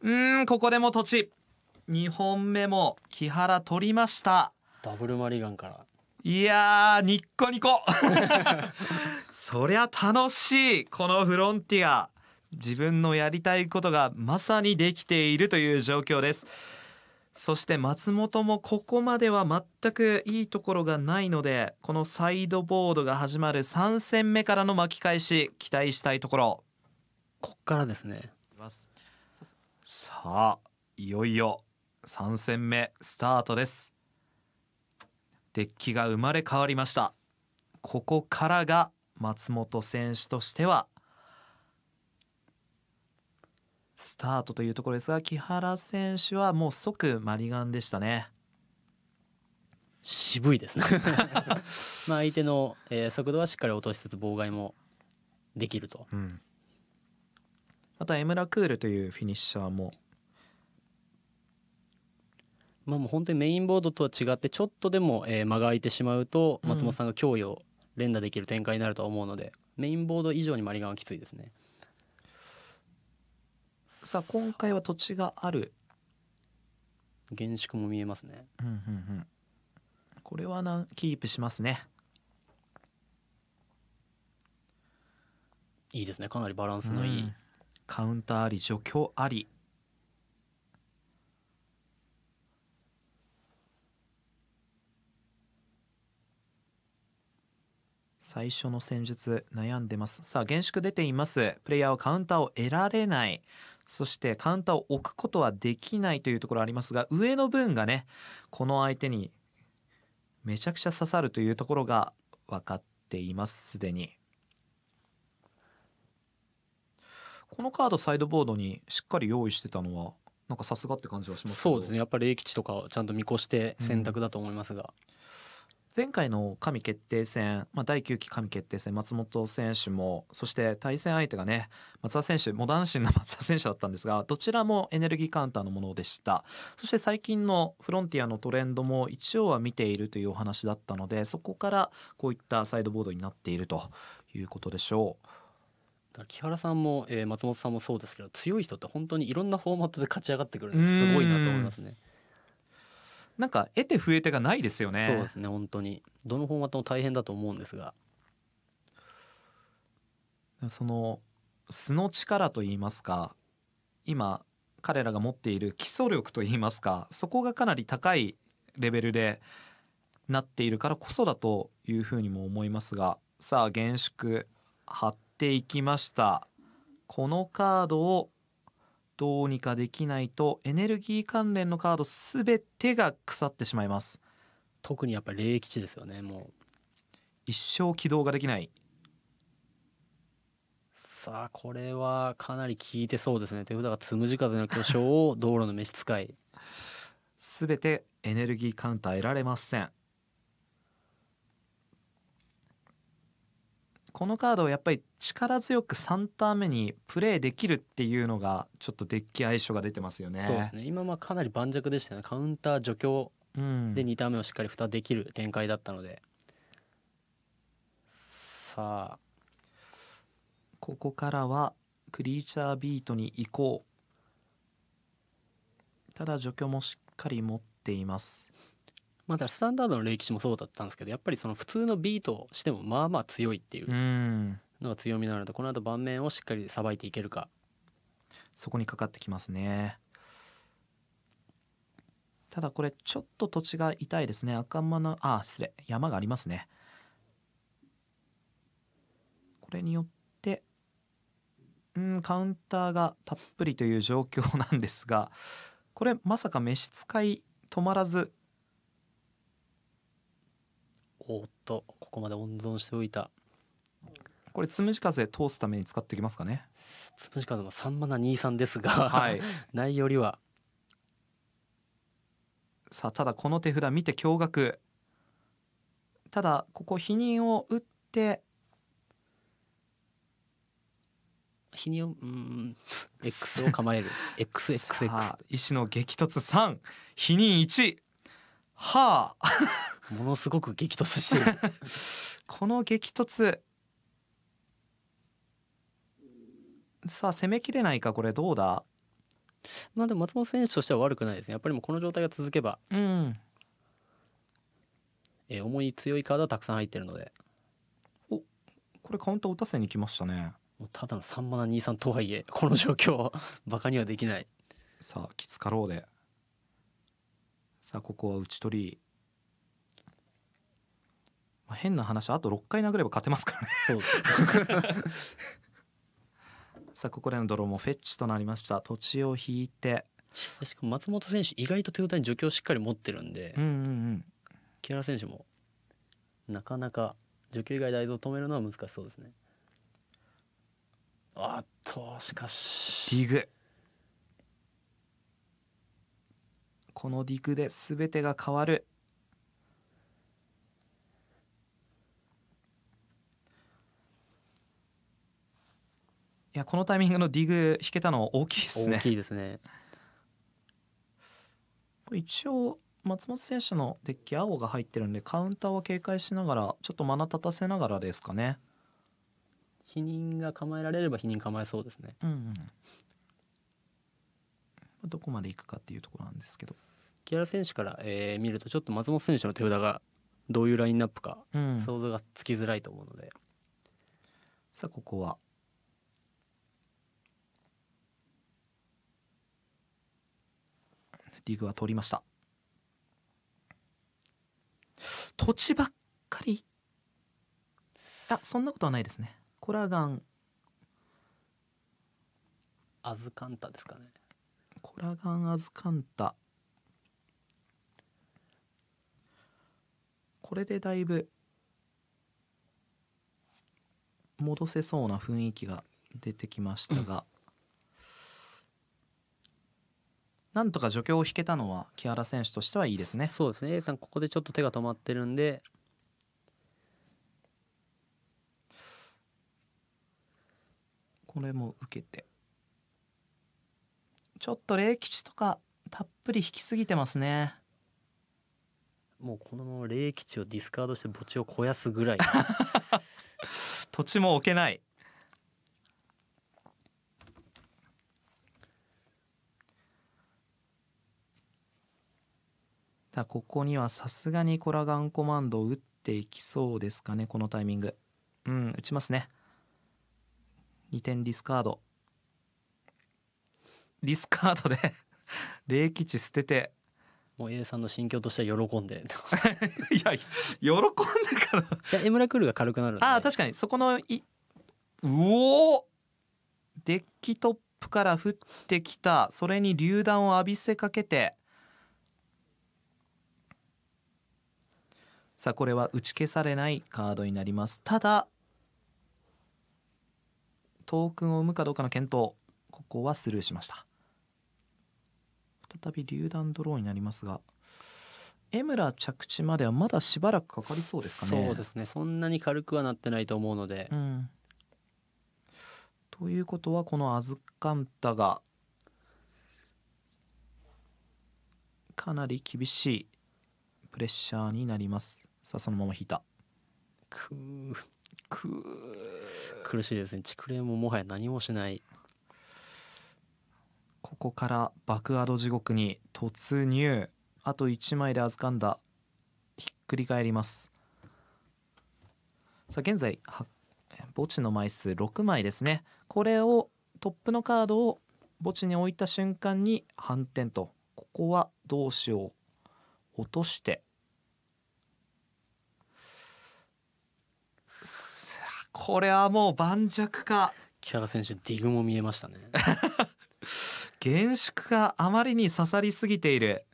A: うんここでも土地2本目も木原取りましたダブルマリガンからいやニッコニコ そりゃ楽しいこのフロンティア自分のやりたいことがまさにできているという状況ですそして松本もここまでは全くいいところがないのでこのサイドボードが始まる3戦目からの巻き返し期待したいところこっからですねさあいよいよ3戦目スタートですデッキが生まれ変わりましたここからが松本選手としてはスタートというところですが木原選手はもう
B: 即マリガンでしたね。渋いですね まあ相手の、えー、速度はしっかり落としつつ妨害もできると、うん、またエムラクールというフィニッシャーもまあもう本当にメインボードとは違ってちょっとでも、えー、間が空いてしまうと松本さんが脅威を連打できる展開になると思うので、うん、メインボード以上にマリガンはきついですね。さあ今回は土地がある厳粛も見えますね、
A: うんうんうん、これはなキープしますね
B: いいですねかなりバ
A: ランスのいい、うん、カウンターあり除去あり最初の戦術悩んでますさあ厳粛出ていますプレイヤーはカウンターを得られないそしてカウンターを置くことはできないというところありますが上の分がねこの相手にめちゃくちゃ刺さるというところが分かっていますすでに。このカードサイドボードにしっかり用意してたのはなんかさすがって感じはしますそうですねやっぱり英吉とかちゃんと見越して選択だと思いますが、前回の神決定戦、まあ、第9期神決定戦松本選手もそして対戦相手がね松田選手モダンシンの松田選手だったんですがどちらもエネルギーカウンターのものでしたそして最近のフロンティアのトレンドも一応は見ているというお話だったのでそこか
B: らこういったサイドボードになっているということでしょう。木原さんも、えー、松本さんもそうですけど強い人って本当にいろんなフォーマットで勝ち上がってくるんですごいなと思いますね。なんか得手増え手がないですよねそうですね本当にどのフォーマットも大変だと思うんですがその
A: 素の力といいますか今彼らが持っている基礎力といいますかそこがかなり高いレベルでなっているからこそだというふうにも思いますがさあ厳粛貼っていきましたこのカードをどうにかできないとエネルギー関連のカード全てが腐ってしまいます特にやっぱり霊吉ですよねもう一生起動ができない
B: さあこれはかなり効いてそうですね手札がつむじ風の巨匠を道路の召使い全 てエネルギーカウンター得られません
A: このカードをやっぱり力強く3ターン目
B: にプレーできるっていうのがちょっとデッキ相
A: 性が出てますよね。そうですね
B: 今まあかなり盤石でしたねカウンター除去で2ターン目をしっかり蓋できる展開だったので、うん、さあ
A: ここからはクリーチャービートにこうただ除去
B: もしっかり持っています。まあ、スタンダードの歴史もそうだったんですけどやっぱりその普通のビートしてもまあまあ強いっていうのが強みなのでこの後盤面をしっかりさばいていけるか
A: そこにかかってきますねただこれちょっと土地が痛いですね赤間のあ失礼山がありますねこれによってうんカウンターがたっぷりという状況なんですがこれまさか召使い止まらずおっ
B: とここまで温存しておいたこれつむじ風通すために使ってきますかねつむじ風は3七2三ですが、はい、な いよりは
A: さあただこの手札見て驚愕ただここ否認を打って
B: 日にうん X を構える XXX 医師の激突3否認1はあものすごく激突してる
A: この激突
B: さあ攻めきれないかこれどうだまあでも松本選手としては悪くないですねやっぱりもうこの状態が続けば、うん、え重い強いカードはたくさん入ってるのでおこれカウンター打たせに来ましたねただの3マナ23とはいえこの状況バカ にはできないさあきつかろうでさあここは打ち取り
A: 変な話あと6回殴れば勝てますからね
B: さあここでのドローもフェッチとなりました土地を引いてしかも松本選手意外と手応えに助教をしっかり持ってるんで、うんうんうん、木原選手もなかなか助教以外で合図を止めるのは難しそうですねあっ
A: としか
B: し
A: ディグこのディグで全てが変わるいやこのタイミングのディグ引けたの大きいですね。大きいですね。一応松本選手のデッキ青が入ってるんでカウンターを警戒しながら
B: ちょっと間立たせながらですかね。否認が構えられれば否認構えそうですね。
A: うん、うん、どこまでいくかっていうところなんですけど。
B: 木原選手から、えー、見るとちょっと松本選手の手札がどういうラインナップか、想像がつきづらいと思うので。さあここはリーグ
A: は通りました土地ばっかりあそんなことはないですねコラガン
B: アズカンタですかね
A: コラガンアズカンタこれでだいぶ戻せそうな雰囲気が出てきま
B: したがなんとか助教を引けたのは木原選手としてはいいですね。そうですね A さんここでちょっと手が止まってるんでこれも受けて
A: ちょっと冷吉とかたっぷり引きすぎてますね
B: もうこのまま冷吉をディスカードして墓地を肥やすぐらい 土地も置けない
A: ただここにはさすがにコラガンコマンドを打っていきそうですかねこのタイミングうん打ちますね2点ディスカード
B: ディスカードで霊 吉捨ててもう A さんの心境としては喜んで いや喜んでからいやエムラクールが軽くなる
A: ああ確かにそこのいうおデッキトップから降ってきたそれに榴弾を浴びせかけてさあこれは打ち消されないカードになりますただトークンを生むかどうかの検討ここはスルーしました再び榴弾ドローになりますが江村着地まではまだしばらくかかりそうですかねそうです
B: ねそんなに軽くはなってないと思うので、う
A: ん、ということはこのアズカンタがかなり厳しいプレッシャーになりますさあそのまま引いた
B: くーくー苦しいですねチクレももはや何もしないここから爆アド地獄に突
A: 入あと1枚で預かんだひっくり返りますさあ現在墓地の枚数6枚ですねこれをトップのカードを墓地に置いた瞬間に反転とここはどうしよう落としてこれはもう盤石か木原選手ディグも見えましたね 厳粛があまりに刺さりすぎている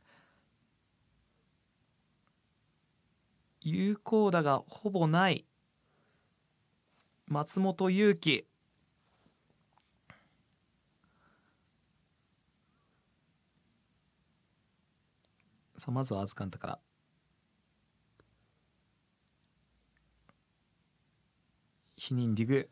A: 有効打がほぼない松本裕樹さあまずはアズカンタから避妊リグ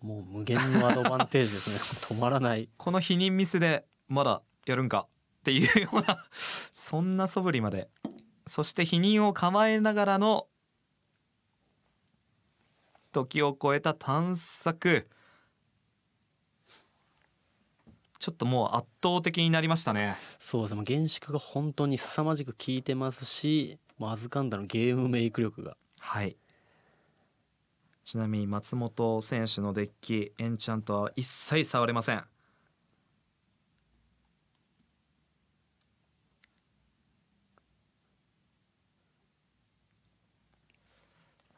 B: もう無限のアドバンテージですね
A: 止まらないこの避妊ミスでまだやるんかっていうような そんな素振りまでそして避妊を構えながらの時を超えた探索
B: ちょっともう圧倒的になりましたねそうですね厳粛が本当に凄まじく効いてますしもうアズカンダのゲームメイク力がはいちなみに松本選手のデッキエン
A: チャントは一切触れません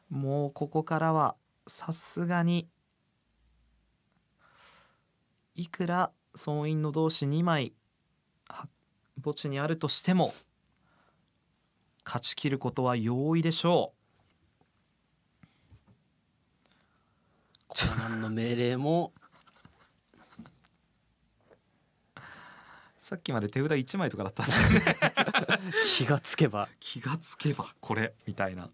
A: もうここからはさすがにいくら総員の同士2枚墓地にあるとしても勝ちきることは容易でしょう。コナンの命令も さっきまで手札1枚とかだったんですよね 気がつけば気がつけばこれみたいな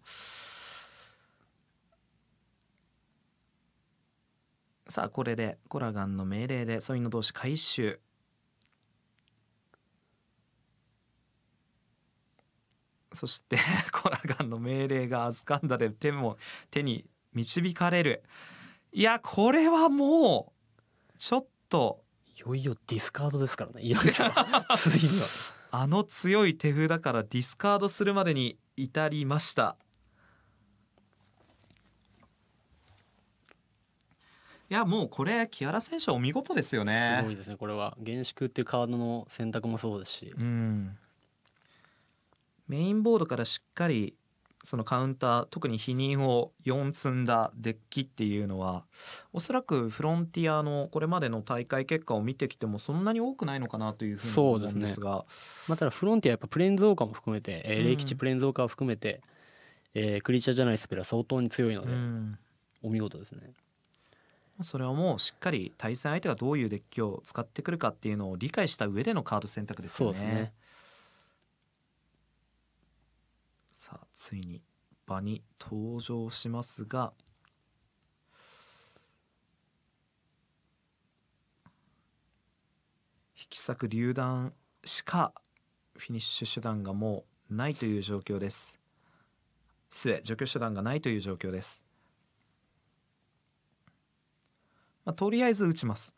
A: さあこれでコラガンの命令でソイの同士回収そして コラガンの命令が預かんだで手も手に導かれるいやこれはもうちょっといよいよディスカードですからねいよいよついには あの強い手札からディスカードするまでに至りました
B: いやもうこれ木原選手お見事ですよねすごいですねこれは厳粛っていうカードの選択もそうですし、うん、メインボードからしっかりそのカウンタ
A: ー特に否認を4積んだデッキっていうのはおそらくフロンティアのこれまでの大会結果を見てきてもそんなに多くないのかなというふうに思うんですが
B: まあ、ただフロンティアやっぱプレーン増加も含めて、えイ霊吉プレーン増加を含めて、えー、クリーチャーじゃないスペラー相当に強いので、うん、お見事ですね。
A: それはもうしっかり対戦相手がどういうデッキを使ってくるかっていうのを理解した上でのカード選択ですよね。そうですねついに場に登場しますが引き裂く榴弾しかフィニッシュ手段がもうないという状況です失礼除去手段がないという状況です、まあ、とりあえず打ちます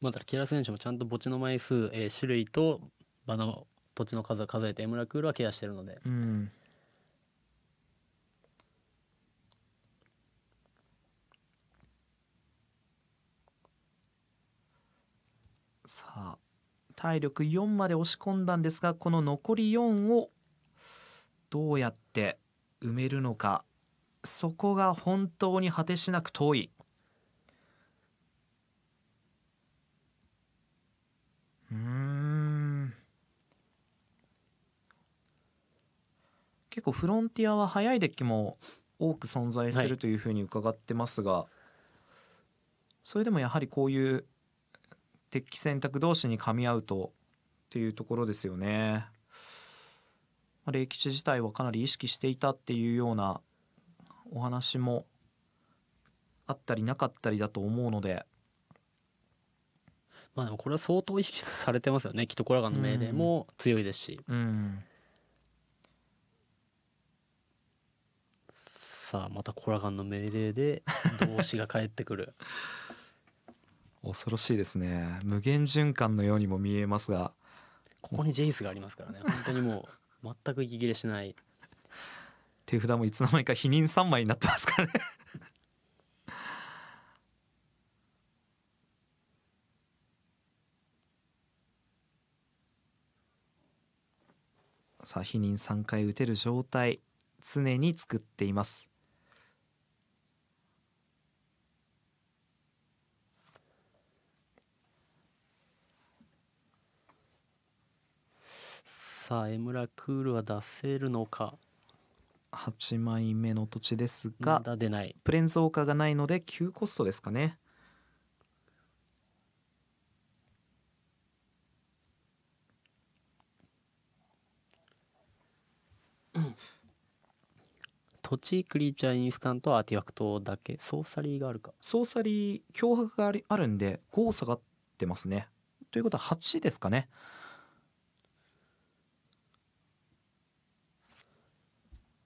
B: まあ、だ木原選手もちゃんと墓地の枚数、えー、種類と場の土地の数を数えてエムラクールはケアしてるので、うん、
A: さあ体力4まで押し込んだんですがこの残り4をどうやって埋めるのかそこが本当に果てしなく遠いうん結構フロンティアは速いデッキも多く存在するというふうに伺ってますが、はい、それでもやはりこういうデッキ選択同士に噛み合うとっていうところですよね。歴史自体はかなり意識していたっていうようなお話もあったりなかったりだと思うので
B: まあでもこれは相当意識されてますよねきっとコラガンの命令も強いですし、うん、さあまたコラガンの命令で動詞が返ってくる
A: 恐ろしいですね無限循環のようにも見えますがここにジェイスがありますからね本当にもう全く息切れしない 手札もいつの間にか否認3枚になってますからねさあ避妊3回打てる状態常に作っています
B: さあ江村クールは出せるのか
A: 8枚目の土地ですがプレーン増加がないので9コストですかね
B: 土地クリーチャーインスタントアーティファクトだけソーサリーがあるかソーサリー脅迫がありある
A: んで5下がってますねということは8ですかね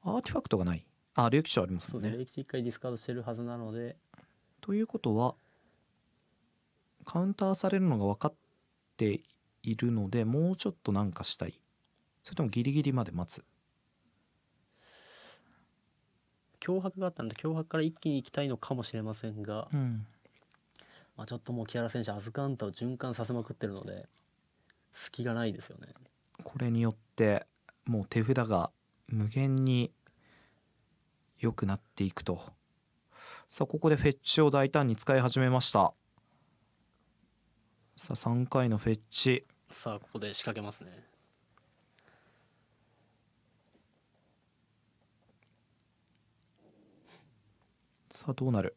A: アーティファクトがないあ歴史ありますもね
B: 歴史一回ディスカードしてるはずなのでということは
A: カウンターされるのが分かっているのでもうちょっとなんかしたいそれともギリギリまで待つ
B: 脅迫があったので脅迫から一気に行きたいのかもしれませんが、うん、まあ、ちょっともう木原選手アズカンタを循環させまくってるので隙がないですよね。
A: これによってもう手札が無限に良くなっていくとさあここでフェッチを大胆に使い始めましたさあ3回のフェッチ
B: さあここで仕掛けますね
A: さあどうなる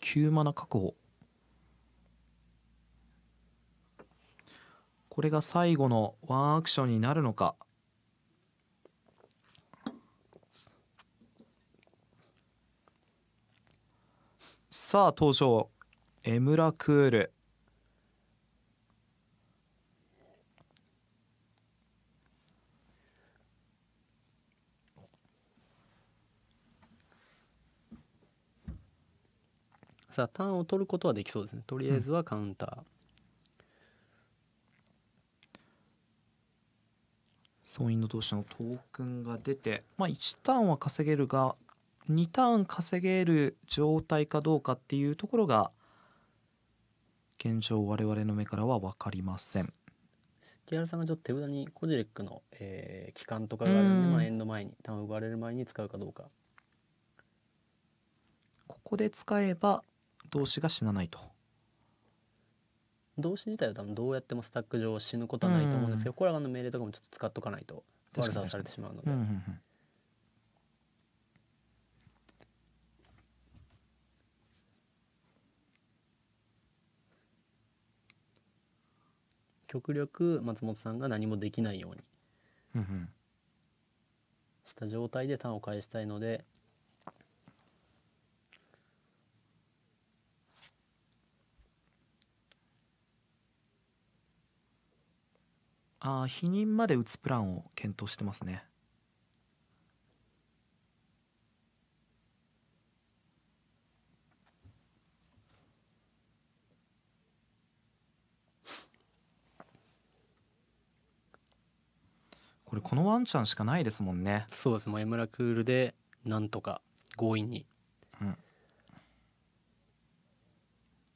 A: 9マナ確保これが最後のワンアクションになるのかさあ登場エムラクール
B: だターンを取ることはできそうですねとりあえずはカウンター、うん、
A: 総員の同士のトークンが出て、まあ、1ターンは稼げるが2ターン稼げる状態かどうかっていうところが現状我々の目からは分かりません。
B: 木原さんがちょっと手札にコジレックの、えー、期間とかがあるんで、まあ、エンド前にターン奪われる前に使うかどうか。ここ
A: で使えば動詞が死なないと
B: 動詞自体は多分どうやってもスタック上死ぬことはないと思うんですけど、これはあの命令とかもちょっと使っとかないと悪さされてしまうので。うんうんうん極力松本さんが何もできないようにした状態でンを返したいのでああ
A: 否認まで打つプランを検討してますね
B: これこのワンチャンしかないですもんねそうですもうエムラクールでなんとか強引に、うん、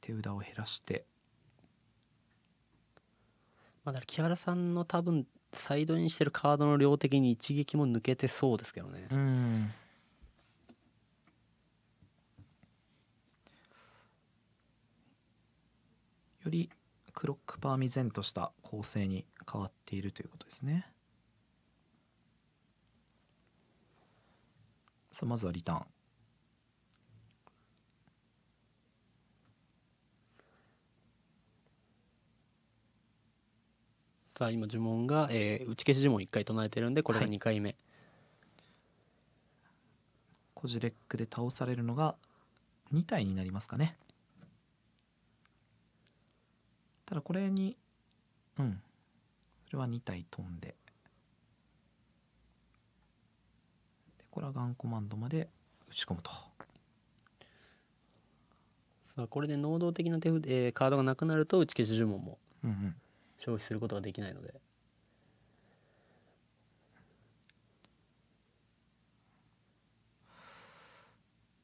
B: 手札を減らしてまあ、だから木原さんの多分サイドインしてるカードの量的に一撃も抜けてそうですけどね。うん
A: よりクロックパーミゼンとした構成に変わっているということですね。
B: さあまずはリターンさあ今呪文が、えー、打ち消し呪文1回唱えてるんでこれが2回目、はい、コジレックで倒されるのが
A: 2体になりますかねただこれにうんそれは2体飛んででこれはガンコマンドまで打ち込むと
B: さあこれで能動的な手、えー、カードがなくなると打ち消し呪文も、うんうん消費することができないので。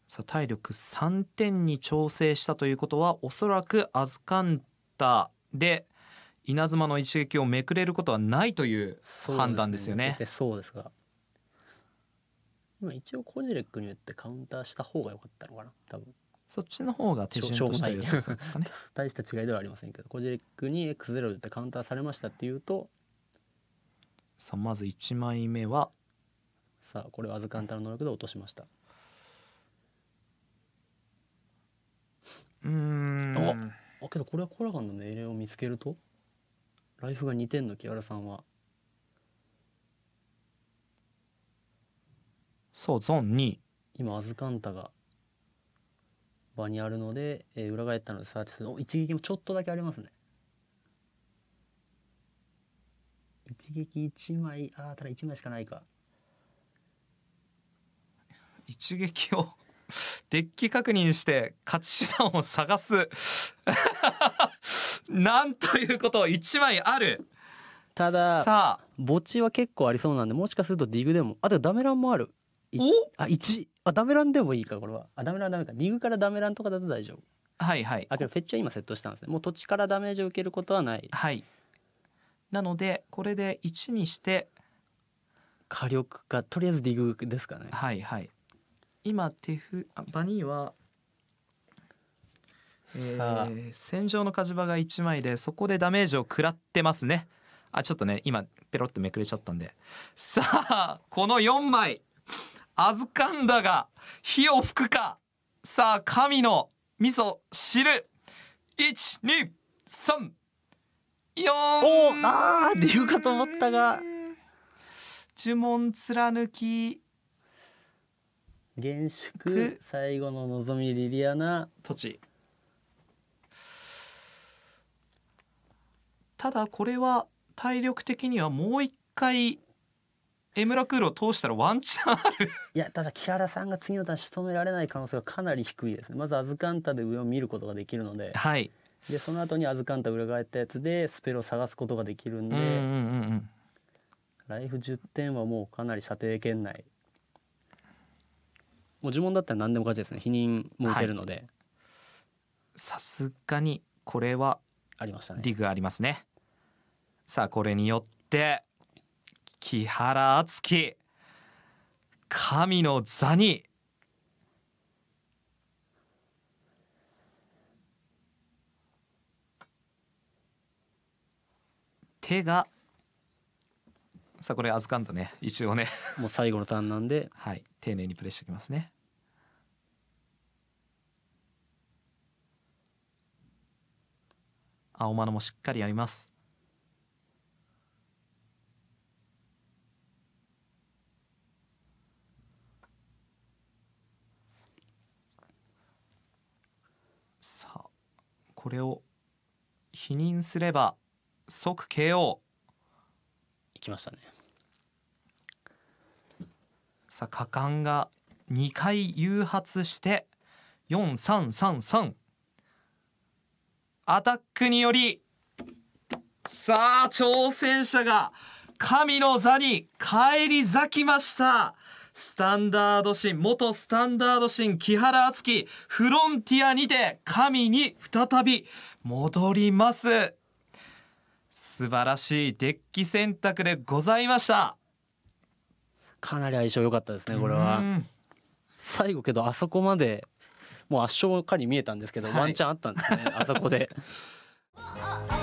A: さあ体力3点に調整したということはおそらくアズカンタで稲妻の一撃をめくれることはないという判断ですよね。そうです、ね、が
B: 今一応コジレックによってカウンターした方が良かったのかな多分。そっち
A: の方が手順としてはですか
B: ね大した違いではありませんけどコジェックに X0 ってカウンターされましたっていうとさあまず1枚目はさあこれはアズカンタの能力で落としましたうんあけどこれはコラガンの命令を見つけるとライフが2点の木原さんはそうゾーン2今アズカンタが場にあるので、えー、裏返ったのでサーチするお一撃もちょっとだけありますね一撃一枚ああただ一枚しかないか
A: 一撃を デッキ確認して勝ち手段を探す なんということ一枚ある
B: たださあ墓地は結構ありそうなんでもしかするとディグでもあとダメランもあるおあ1あダメランでもいいかこれはあダメランダメかィグからダメランとかだと大丈夫はいはいあけどフェッチは今セットしたんですねもう土地からダメージを受けることはないはいなのでこれで1にして火力かとりあえずディグですかねはいはい
A: 今手ふあバニーは
B: さあ、え
A: ー、戦場の火事場が1枚でそこでダメージを食らってますねあちょっとね今ペロッとめくれちゃったんでさあこの4枚あずかんだが火を吹くかさあ神の味噌汁1234おあって言うかと思った
B: が呪文貫き厳粛最後の望みリリアナ土地ただこれは体力的には
A: もう一回ヘムラクールを通したらワンチャンある
B: いやただ木原さんが次の段仕留められない可能性がかなり低いですねまずアズカンタで上を見ることができるのではいでその後にアズカンタ裏返ったやつでスペルを探すことができるんで、うんうんうん、ライフ10点はもうかなり射程圏内もう呪文だったら何でも勝ちですね否認も打てるのでさす
A: がにこれはありましたねディグありますねさあこれによって木原敦樹神の座に手がさあこれ預かんだね
B: 一応ねもう最後のターンなんではい丁寧にプレッしておきますね
A: 青マノもしっかりやりますこれを否認すれば即 KO いきましたねさあ果敢が2回誘発して4333アタックによりさあ挑戦者が神の座に返り咲きましたスタンダードシン元スタンダードシン木原敦樹フロンティアにて神に再び戻ります素晴らしいデッキ選択でございました
B: かなり相性良かったですねこれは最後けどあそこまでもう圧勝かに見えたんですけど、はい、ワンチャンあったんですねあそこで